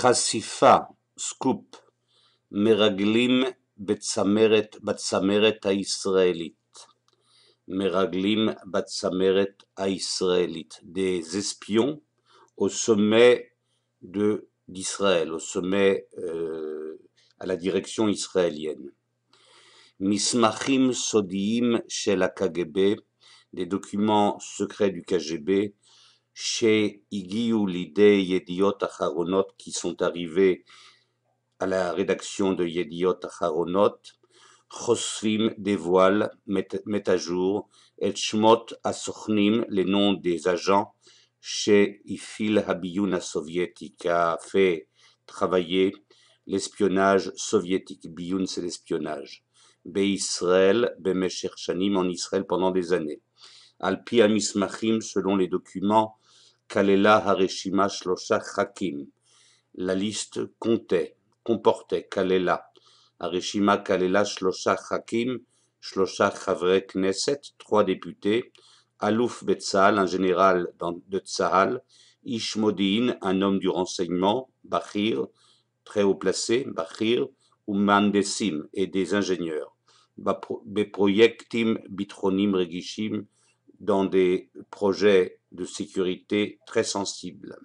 Khasifa, scoop, meraglim בצמרת, בצמרת Aisraelit. meraglim בצמרת Aisraelit. Des espions au sommet de d'Israël, au sommet euh, à la direction israélienne. Mismachim Sodim chez la KGB, des documents secrets du KGB, chez Igiou l'idée Yediot acharonot qui sont arrivés à la rédaction de Yediot acharonot, Chosrim dévoile, met, à jour, et Shmot Asochnim, les noms des agents, chez Ifil Habiyuna soviétique, a fait travailler l'espionnage soviétique. Biyun, c'est l'espionnage. Be Israël, Be Shanim en Israël pendant des années. Alpi Amismachim, selon les documents, Kalela Harishima, Shlosha Hakim. La liste comptait, comportait Kalela. Harishima, Kalela Shlosha Hakim, Shlosha Chavre Knesset, trois députés, Alouf Betzal, un général de Tsahal, Ishmodin, un homme du renseignement, Bachir, très haut placé, Bachir, ou Mandesim, et des ingénieurs. Bitronim Regishim, dans des projets de sécurité très sensibles.